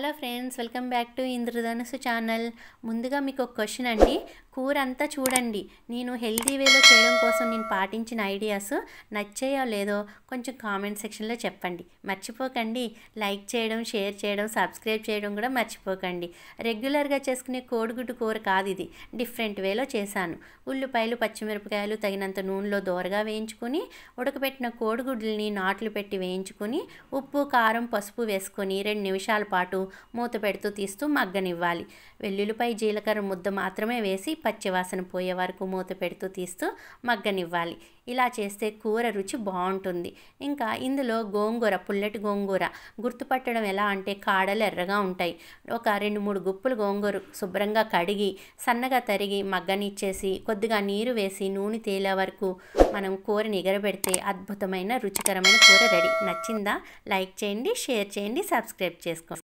hello friends welcome back to Indradhanusu channel ముందుగా మీకు ఒక క్వశ్చన్ అండి కూర అంతా చూడండి నేను హెల్దీ వేలో చేయడం కోసం నేను పాటించిన ఐడియాస్ నచ్చాయో లేదో కొంచెం కామెంట్ సెక్షన్లో చెప్పండి మర్చిపోకండి లైక్ చేయడం షేర్ చేయడం సబ్స్క్రైబ్ చేయడం కూడా మర్చిపోకండి రెగ్యులర్గా చేసుకునే కోడిగుడ్డు కూర కాదు ఇది డిఫరెంట్ వేలో చేశాను ఉల్లిపాయలు పచ్చిమిరపకాయలు తగినంత నూనెలో దోరగా వేయించుకొని ఉడకబెట్టిన కోడిగుడ్లని నాట్లు పెట్టి వేయించుకొని ఉప్పు కారం పసుపు వేసుకొని రెండు నిమిషాల పాటు మూత పెడుతూ తీస్తూ మగ్గనివ్వాలి వెల్లుల్లిపై జీలకర్ర ముద్ద మాత్రమే వేసి పచ్చివాసన పోయే వరకు మూత పెడుతూ తీస్తూ మగ్గనివ్వాలి ఇలా చేస్తే కూర రుచి బాగుంటుంది ఇంకా ఇందులో గోంగూర పుల్లటి గోంగూర గుర్తుపట్టడం ఎలా అంటే కాడలు ఎర్రగా ఉంటాయి ఒక రెండు మూడు గుప్పులు గోంగూర శుభ్రంగా కడిగి సన్నగా తరిగి మగ్గనిచ్చేసి కొద్దిగా నీరు వేసి నూనె తేలే వరకు మనం కూరని ఎగరబెడితే అద్భుతమైన రుచికరమైన కూర రెడీ నచ్చిందా లైక్ చేయండి షేర్ చేయండి సబ్స్క్రైబ్ చేసుకోండి